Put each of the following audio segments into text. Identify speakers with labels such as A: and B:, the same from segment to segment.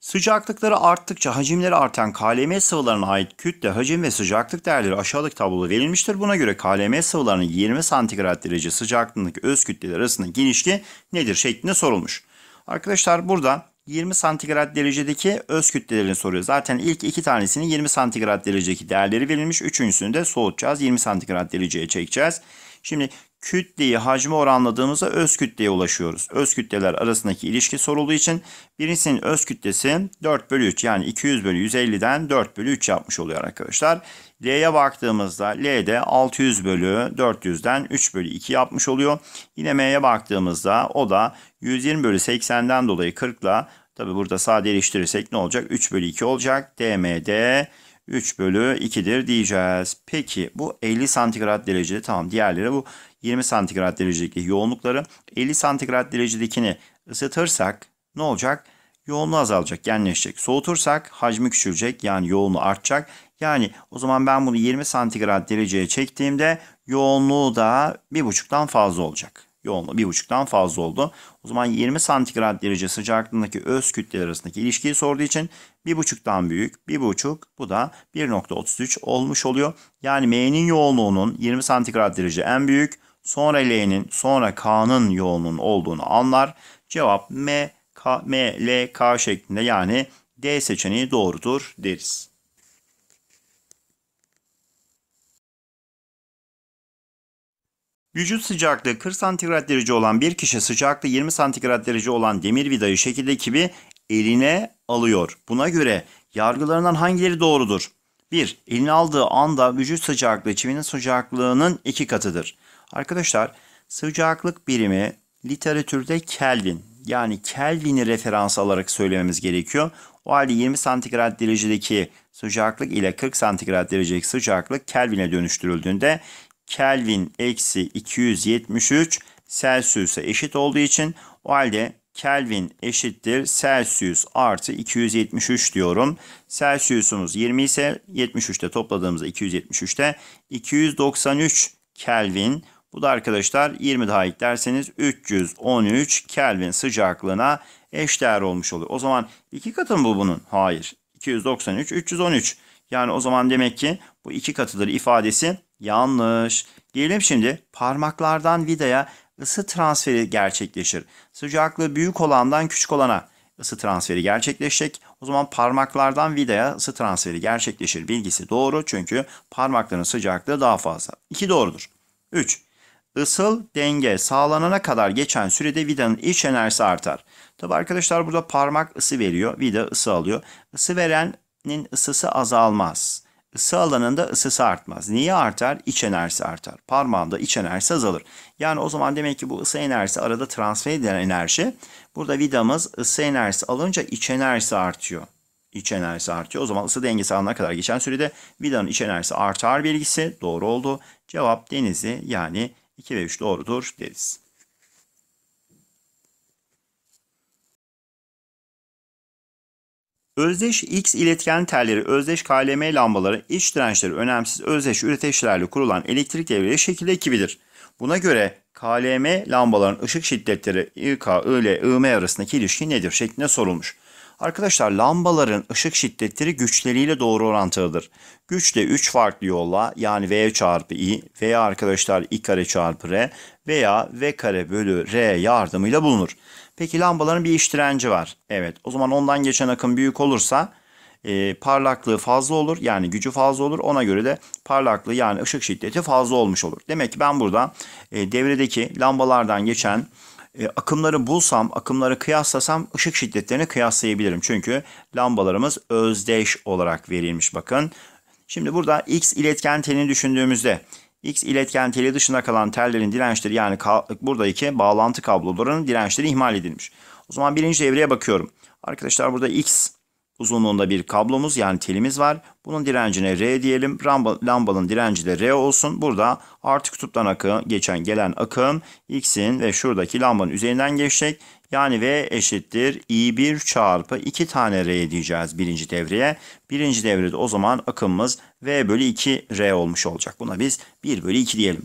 A: Sıcaklıkları arttıkça hacimleri artan KLM sıvılarına ait kütle, hacim ve sıcaklık değerleri aşağıdaki tabloda verilmiştir. Buna göre KLM sıvılarının 20 santigrat derece sıcaklığındaki öz kütleler arasındaki ilişki nedir şeklinde sorulmuş. Arkadaşlar burada 20 santigrat derecedeki öz kütlelerini soruyor. Zaten ilk iki tanesinin 20 santigrat derecedeki değerleri verilmiş. Üçüncüsünü de soğutacağız. 20 santigrat dereceye çekeceğiz. Şimdi kütleyi hacme oranladığımızda öz kütleye ulaşıyoruz. Öz kütleler arasındaki ilişki sorulduğu için birisinin öz kütlesi 4 bölü 3 yani 200 bölü 150'den 4 bölü 3 yapmış oluyor arkadaşlar. L'ye baktığımızda L'de 600 bölü 400'den 3 bölü 2 yapmış oluyor. Yine M'ye baktığımızda o da 120 bölü 80'den dolayı 40 ile tabi burada sadeleştirirsek ne olacak? 3 bölü 2 olacak. DM'de 3 bölü 2'dir diyeceğiz. Peki bu 50 santigrat derecede tamam diğerleri bu 20 santigrat derecelik yoğunlukları 50 santigrat derecedekini ısıtırsak ne olacak? Yoğunluğu azalacak, genleşecek. Soğutursak hacmi küçülecek yani yoğunluğu artacak. Yani o zaman ben bunu 20 santigrat dereceye çektiğimde yoğunluğu da 1,5'tan fazla olacak. Yoğunluğu 1,5'tan fazla oldu. O zaman 20 santigrat derece sıcaklığındaki öz kütleler arasındaki ilişkiyi sorduğu için 1,5'tan büyük 1,5 bu da 1,33 olmuş oluyor. Yani M'nin yoğunluğunun 20 santigrat derece en büyük sonra L'nin, sonra K'nın yoğunluğunun olduğunu anlar. Cevap M, K, M, L, K şeklinde yani D seçeneği doğrudur deriz. Vücut sıcaklığı 40 santigrat derece olan bir kişi sıcaklığı 20 santigrat derece olan demir vidayı şekildeki gibi eline alıyor. Buna göre yargılarından hangileri doğrudur? 1. Elini aldığı anda vücut sıcaklığı çivinin sıcaklığının iki katıdır. Arkadaşlar sıcaklık birimi literatürde Kelvin. Yani Kelvin'i referans alarak söylememiz gerekiyor. O halde 20 santigrat derecedeki sıcaklık ile 40 santigrat derecedeki sıcaklık Kelvin'e dönüştürüldüğünde Kelvin eksi 273 Celsius'a eşit olduğu için o halde Kelvin eşittir Celsius artı 273 diyorum. Celsius'umuz 20 ise 73'te topladığımızda 273'te 293 Kelvin. Bu da arkadaşlar 20 daha eklerseniz 313 Kelvin sıcaklığına eşdeğer olmuş oluyor. O zaman iki katı mı bu bunun? Hayır. 293, 313. Yani o zaman demek ki bu iki katıdır ifadesi yanlış. Gelelim şimdi parmaklardan vidaya ısı transferi gerçekleşir. Sıcaklığı büyük olandan küçük olana ısı transferi gerçekleşecek. O zaman parmaklardan vidaya ısı transferi gerçekleşir. Bilgisi doğru çünkü parmakların sıcaklığı daha fazla. 2 doğrudur. 3. Isıl denge sağlanana kadar geçen sürede vidanın iç enerjisi artar. Tabi arkadaşlar burada parmak ısı veriyor, vida ısı alıyor. Isı verenin ısısı azalmaz ısı alanında ısısı artmaz. Niye artar? İç enerjisi artar. Parmağımda iç enerjisi azalır. Yani o zaman demek ki bu ısı enerjisi arada transfer edilen enerji. Burada vidamız ısı enerjisi alınca iç enerjisi artıyor. İç enerjisi artıyor. O zaman ısı dengesi alana kadar geçen sürede vidanın iç enerjisi artar bilgisi doğru oldu. Cevap denizi yani 2 ve 3 doğrudur deriz. Özdeş X iletken telleri, özdeş KLM lambaları, iç dirençleri önemsiz özdeş üreteçlerle kurulan elektrik devreleri şekilde ekibidir. Buna göre KLM lambaların ışık şiddetleri İK, IL, IM arasındaki ilişki nedir şeklinde sorulmuş. Arkadaşlar lambaların ışık şiddetleri güçleriyle doğru orantılıdır. Güç de 3 farklı yolla yani V çarpı I veya arkadaşlar I kare çarpı R veya V kare bölü R yardımıyla bulunur. Peki lambaların bir iç direnci var. Evet o zaman ondan geçen akım büyük olursa e, parlaklığı fazla olur yani gücü fazla olur ona göre de parlaklığı yani ışık şiddeti fazla olmuş olur. Demek ki ben burada e, devredeki lambalardan geçen e, akımları bulsam, akımları kıyaslasam ışık şiddetlerini kıyaslayabilirim. Çünkü lambalarımız özdeş olarak verilmiş bakın. Şimdi burada X iletken telini düşündüğümüzde X iletken teli dışında kalan tellerin dirençleri yani buradaki bağlantı kablolarının dirençleri ihmal edilmiş. O zaman birinci devreye bakıyorum. Arkadaşlar burada X uzunluğunda bir kablomuz yani telimiz var. Bunun direncine R diyelim. Lamba, lambanın direnci de R olsun. Burada artı kutuptan akı, geçen gelen akım X'in ve şuradaki lambanın üzerinden geçecek. Yani V eşittir I1 çarpı 2 tane R diyeceğiz birinci devreye. Birinci devrede o zaman akımımız V bölü 2 R olmuş olacak. Buna biz 1 bölü 2 diyelim.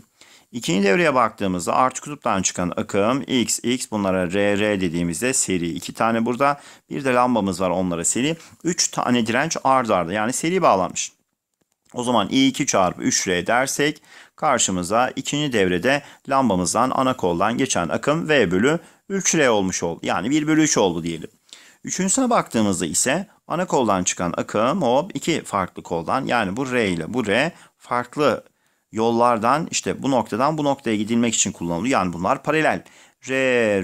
A: İkinci devreye baktığımızda artı kutuptan çıkan akım x, x bunlara r, r dediğimizde seri. iki tane burada bir de lambamız var onlara seri. Üç tane direnç ard arda yani seri bağlanmış. O zaman i2 çarpı 3r dersek karşımıza ikinci devrede lambamızdan ana koldan geçen akım v bölü 3r olmuş oldu. Yani 1 bölü 3 oldu diyelim. Üçüncüsüne baktığımızda ise ana koldan çıkan akım hop iki farklı koldan yani bu r ile bu r farklı yollardan işte bu noktadan bu noktaya gidilmek için kullanılıyor. Yani bunlar paralel. R,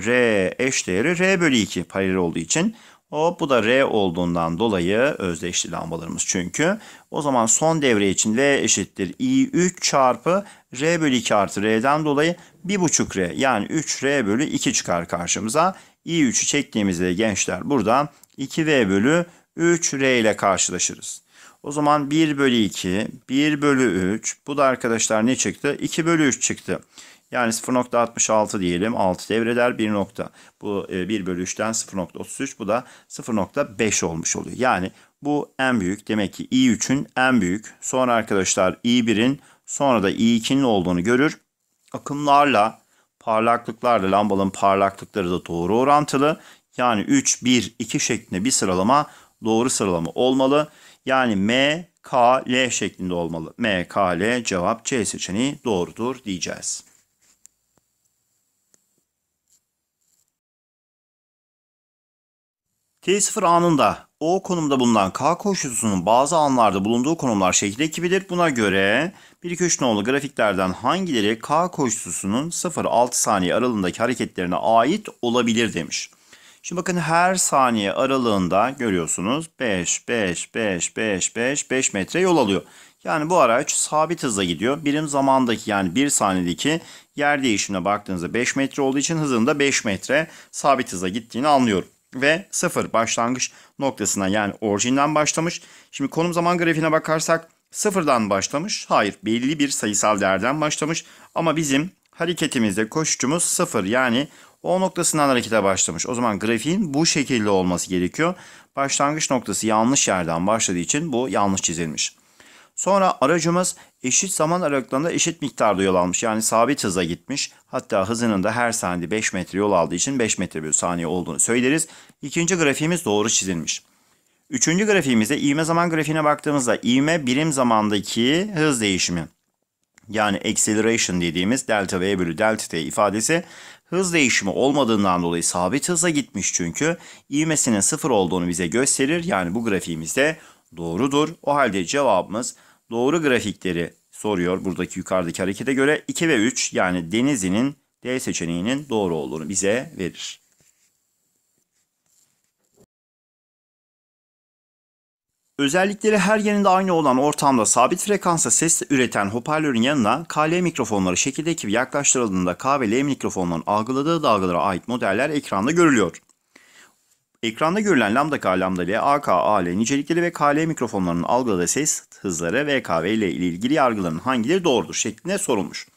A: R eş değeri R bölü 2 paralel olduğu için o bu da R olduğundan dolayı özdeşli lambalarımız çünkü. O zaman son devre için V eşittir I3 çarpı R bölü 2 artı R'den dolayı 1,5 R yani 3 R bölü 2 çıkar karşımıza. I3'ü çektiğimizde gençler burada 2V bölü 3R ile karşılaşırız. O zaman 1 bölü 2, 1 bölü 3. Bu da arkadaşlar ne çıktı? 2 bölü 3 çıktı. Yani 0.66 diyelim 6 devreder, 1 nokta. Bu 1 e, bölü 3'ten 0.33 bu da 0.5 olmuş oluyor. Yani bu en büyük demek ki i3'ün en büyük. Sonra arkadaşlar i1'in sonra da i2'nin olduğunu görür. Akımlarla parlaklıklarla lambaların parlaklıkları da doğru orantılı. Yani 3, 1, 2 şeklinde bir sıralama doğru sıralama olmalı. Yani M, K, L şeklinde olmalı. M, K, L cevap C seçeneği doğrudur diyeceğiz. T0 anında O konumda bulunan K koşusunun bazı anlarda bulunduğu konumlar şekil ekibidir. Buna göre 1-2-3 nolu grafiklerden hangileri K koşusunun 0-6 saniye aralığındaki hareketlerine ait olabilir demiş. Şimdi bakın her saniye aralığında görüyorsunuz 5, 5, 5, 5, 5, 5 metre yol alıyor. Yani bu araç sabit hızla gidiyor. Birim zamandaki yani 1 saniyedeki yer değişimine baktığınızda 5 metre olduğu için hızında 5 metre sabit hızla gittiğini anlıyorum. Ve 0 başlangıç noktasına yani orijinden başlamış. Şimdi konum zaman grafiğine bakarsak 0'dan başlamış. Hayır belli bir sayısal değerden başlamış. Ama bizim hareketimizde koşucumuz 0 yani o noktasından harekete başlamış. O zaman grafiğin bu şekilde olması gerekiyor. Başlangıç noktası yanlış yerden başladığı için bu yanlış çizilmiş. Sonra aracımız eşit zaman aralıklarında eşit miktarda yol almış. Yani sabit hıza gitmiş. Hatta hızının da her saniye 5 metre yol aldığı için 5 metre bir saniye olduğunu söyleriz. İkinci grafiğimiz doğru çizilmiş. Üçüncü grafiğimizde ivme zaman grafiğine baktığımızda ivme birim zamandaki hız değişimi. Yani acceleration dediğimiz delta v bölü delta t ifadesi hız değişimi olmadığından dolayı sabit hıza gitmiş çünkü ivmesinin sıfır olduğunu bize gösterir. Yani bu grafiğimizde doğrudur. O halde cevabımız doğru grafikleri soruyor buradaki yukarıdaki harekete göre 2 ve 3 yani Denizli'nin D seçeneğinin doğru olduğunu bize verir. Özellikleri her yerinde aynı olan ortamda sabit frekansa ses üreten hoparlörün yanına KL mikrofonları şekildeki gibi yaklaştırıldığında K ve L mikrofonların algıladığı dalgalara ait modeller ekranda görülüyor. Ekranda görülen lambda K, lambda L, AK, AL nicelikleri ve KL mikrofonlarının algıladığı ses hızları VK ve L ile ilgili yargıların hangileri doğrudur şeklinde sorulmuş.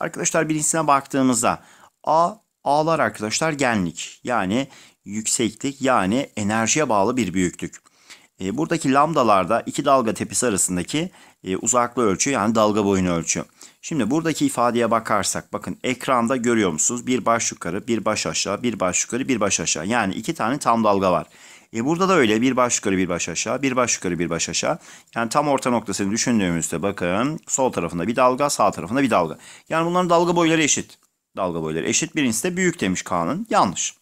A: Arkadaşlar birincisine baktığımızda A, A'lar arkadaşlar genlik yani yükseklik yani enerjiye bağlı bir büyüklük. E, buradaki lambdalarda iki dalga tepisi arasındaki e, uzaklığı ölçüyor yani dalga boyunu ölçüyor. Şimdi buradaki ifadeye bakarsak bakın ekranda görüyor musunuz? Bir baş yukarı, bir baş aşağı, bir baş yukarı, bir baş aşağı. Yani iki tane tam dalga var. E burada da öyle bir baş yukarı bir baş aşağı, bir baş yukarı bir baş aşağı. Yani tam orta noktasını düşündüğümüzde bakın sol tarafında bir dalga, sağ tarafında bir dalga. Yani bunların dalga boyları eşit. Dalga boyları eşit birincisi de büyük demiş Kaan'ın. Yanlış.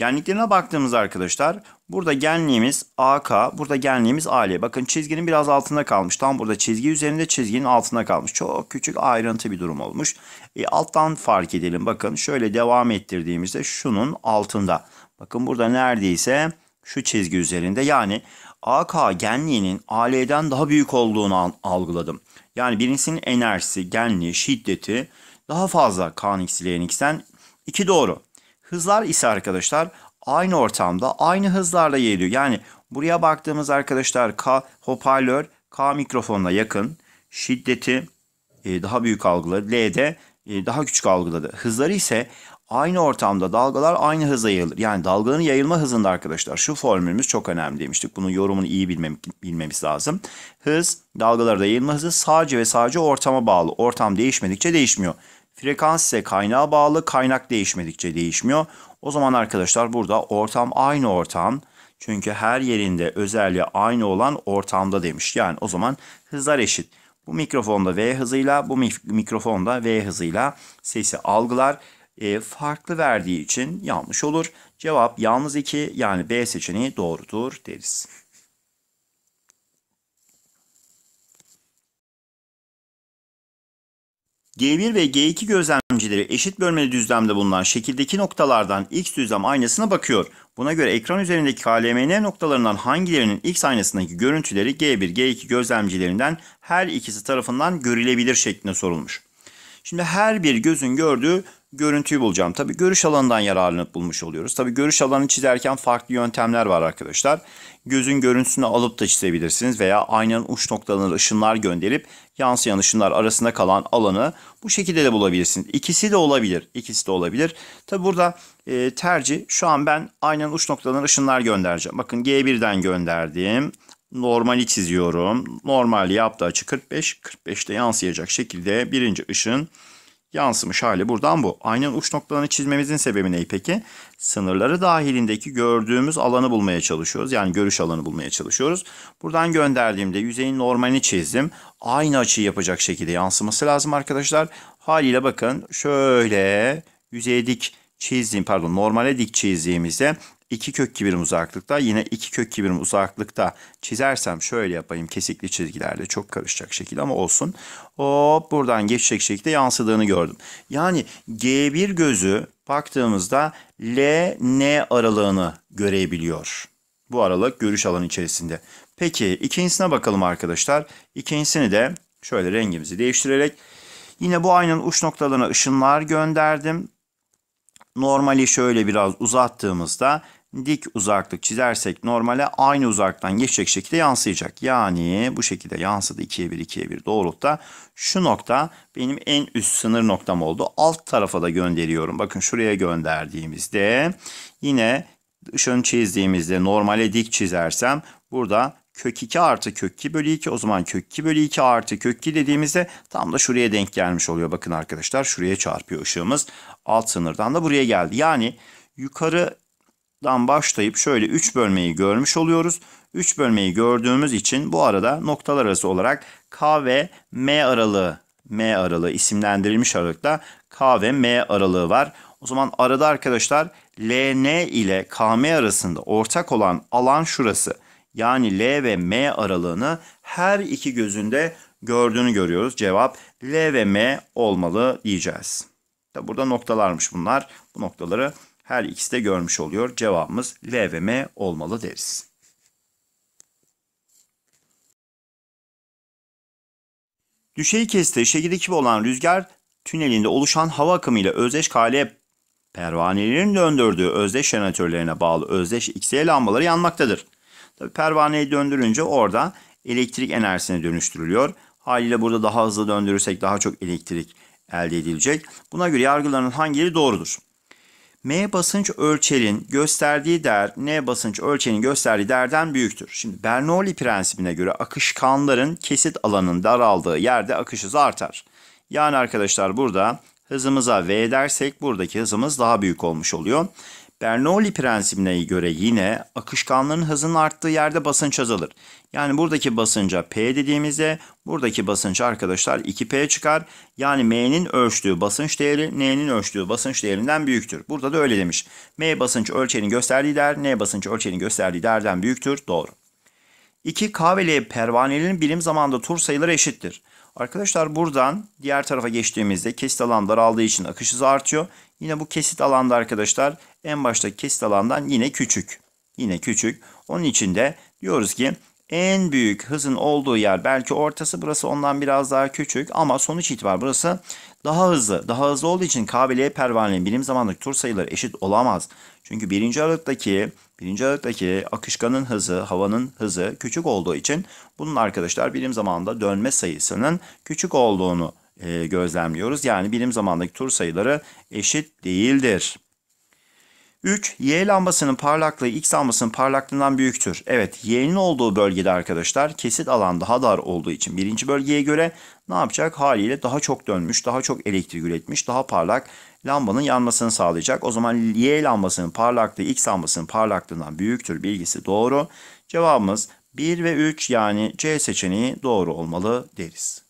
A: Genliklerine baktığımız arkadaşlar burada genliğimiz AK, burada genliğimiz AL. Bakın çizginin biraz altında kalmış. Tam burada çizgi üzerinde çizginin altında kalmış. Çok küçük ayrıntı bir durum olmuş. E, alttan fark edelim. Bakın şöyle devam ettirdiğimizde şunun altında. Bakın burada neredeyse şu çizgi üzerinde. Yani AK genliğinin AL'den daha büyük olduğunu algıladım. Yani birisinin enerjisi, genliği, şiddeti daha fazla KNX ile NX'den. İki doğru. Hızlar ise arkadaşlar aynı ortamda aynı hızlarla yayılıyor. Yani buraya baktığımız arkadaşlar K hoparlör K mikrofonla yakın. Şiddeti e, daha büyük algıladı. L'de e, daha küçük algıladı. Hızları ise aynı ortamda dalgalar aynı hızla yayılır. Yani dalganın yayılma hızında arkadaşlar şu formülümüz çok önemli demiştik. Bunun yorumunu iyi bilmem, bilmemiz lazım. Hız, dalgalarda yayılma hızı sadece ve sadece ortama bağlı. Ortam değişmedikçe değişmiyor. Frekans ise kaynağa bağlı. Kaynak değişmedikçe değişmiyor. O zaman arkadaşlar burada ortam aynı ortam. Çünkü her yerinde özelliği aynı olan ortamda demiş. Yani o zaman hızlar eşit. Bu mikrofonda V hızıyla bu mikrofonda V hızıyla sesi algılar. E, farklı verdiği için yanlış olur. Cevap yalnız 2 yani B seçeneği doğrudur deriz. G1 ve G2 gözlemcileri eşit bölmeli düzlemde bulunan şekildeki noktalardan x düzlem aynasına bakıyor. Buna göre ekran üzerindeki KLMN noktalarından hangilerinin x aynasındaki görüntüleri G1, G2 gözlemcilerinden her ikisi tarafından görülebilir şeklinde sorulmuş. Şimdi her bir gözün gördüğü görüntüyü bulacağım. Tabii görüş alanından yararlanıp bulmuş oluyoruz. Tabii görüş alanı çizerken farklı yöntemler var arkadaşlar. Gözün görüntüsünü alıp da çizebilirsiniz veya aynanın uç noktalarına ışınlar gönderip yansıyan ışınlar arasında kalan alanı bu şekilde de bulabilirsiniz. İkisi de olabilir. İkisi de olabilir. Tabi burada e, tercih şu an ben aynen uç noktadan ışınlar göndereceğim. Bakın G1'den gönderdim. Normali çiziyorum. normali yaptı açı 45. 45'te yansıyacak şekilde birinci ışın yansımış hali buradan bu. Aynanın uç noktalarını çizmemizin sebebi ne peki? Sınırları dahilindeki gördüğümüz alanı bulmaya çalışıyoruz. Yani görüş alanı bulmaya çalışıyoruz. Buradan gönderdiğimde yüzeyin normalini çizdim. Aynı açıyı yapacak şekilde yansıması lazım arkadaşlar. Haliyle bakın şöyle yüzeye dik çizdiğim pardon normale dik çizdiğimizde 2 kök 2 birim uzaklıkta yine 2 kök 2 birim uzaklıkta çizersem şöyle yapayım kesikli çizgilerde çok karışacak şekilde ama olsun. Hop buradan geçecek şekilde yansıdığını gördüm. Yani G1 gözü baktığımızda L-N aralığını görebiliyor. Bu aralık görüş alanı içerisinde. Peki ikincisine bakalım arkadaşlar. İkincisini de şöyle rengimizi değiştirerek yine bu aynanın uç noktalarına ışınlar gönderdim normali şöyle biraz uzattığımızda dik uzaklık çizersek normale aynı uzaktan geçecek şekilde yansıyacak. Yani bu şekilde yansıdı 2'ye 1 2'ye 1 doğrultuda. Şu nokta benim en üst sınır noktam oldu. Alt tarafa da gönderiyorum. Bakın şuraya gönderdiğimizde yine şunu çizdiğimizde normale dik çizersem burada kök 2 artı kök 2 bölü 2 o zaman kök 2 bölü 2 artı kök 2 dediğimizde tam da şuraya denk gelmiş oluyor. Bakın arkadaşlar şuraya çarpıyor ışığımız. Alt sınırdan da buraya geldi. Yani yukarı dan başlayıp şöyle 3 bölmeyi görmüş oluyoruz. 3 bölmeyi gördüğümüz için bu arada noktalar arası olarak K ve M aralığı M aralığı isimlendirilmiş aralıkta K ve M aralığı var. O zaman arada arkadaşlar LN ile KM arasında ortak olan alan şurası. Yani L ve M aralığını her iki gözünde gördüğünü görüyoruz. Cevap L ve M olmalı diyeceğiz. burada noktalarmış bunlar. Bu noktaları her ikisi de görmüş oluyor. Cevabımız L ve M olmalı deriz. Düşey kesteşe gibi olan rüzgar tünelinde oluşan hava akımıyla özdeş kale pervanelerin döndürdüğü özdeş jeneratörlerine bağlı özdeş XY lambaları yanmaktadır. Tabii pervaneyi döndürünce orada elektrik enerjisine dönüştürülüyor. Haliyle burada daha hızlı döndürürsek daha çok elektrik elde edilecek. Buna göre yargıların hangileri doğrudur? M basınç ölçelin gösterdiği değer N basınç ölçelin gösterdiği değerden büyüktür. Şimdi Bernoulli prensibine göre akışkanların kesit alanının daraldığı yerde akış hızı artar. Yani arkadaşlar burada hızımıza V dersek buradaki hızımız daha büyük olmuş oluyor. Bernoulli prensibine göre yine akışkanlığın hızının arttığı yerde basınç azalır. Yani buradaki basınca P dediğimizde buradaki basınç arkadaşlar 2P çıkar. Yani M'nin ölçtüğü basınç değeri N'nin ölçtüğü basınç değerinden büyüktür. Burada da öyle demiş. M basınç ölçeğinin gösterdiği değer N basınç ölçeğinin gösterdiği değerden büyüktür. Doğru. 2. K ve L pervanelerin birim zamanda tur sayıları eşittir. Arkadaşlar buradan diğer tarafa geçtiğimizde kesit alan aldığı için akış hızı artıyor. Yine bu kesit alanda arkadaşlar en baştaki kesit alandan yine küçük. Yine küçük. Onun için de diyoruz ki en büyük hızın olduğu yer belki ortası burası ondan biraz daha küçük ama sonuç itibar burası daha hızlı. Daha hızlı olduğu için K ile L pervanenin birim zamandaki tur sayıları eşit olamaz. Çünkü birinci aralıktaki birinci aralıktaki akışkanın hızı, havanın hızı küçük olduğu için bunun arkadaşlar bilim zamanında dönme sayısının küçük olduğunu e, gözlemliyoruz. Yani bilim zamandaki tur sayıları eşit değildir. 3. Y lambasının parlaklığı X lambasının parlaklığından büyüktür. Evet Y'nin olduğu bölgede arkadaşlar kesit alan daha dar olduğu için birinci bölgeye göre ne yapacak? Haliyle daha çok dönmüş, daha çok elektrik üretmiş, daha parlak lambanın yanmasını sağlayacak. O zaman Y lambasının parlaklığı X lambasının parlaklığından büyüktür bilgisi doğru. Cevabımız 1 ve 3 yani C seçeneği doğru olmalı deriz.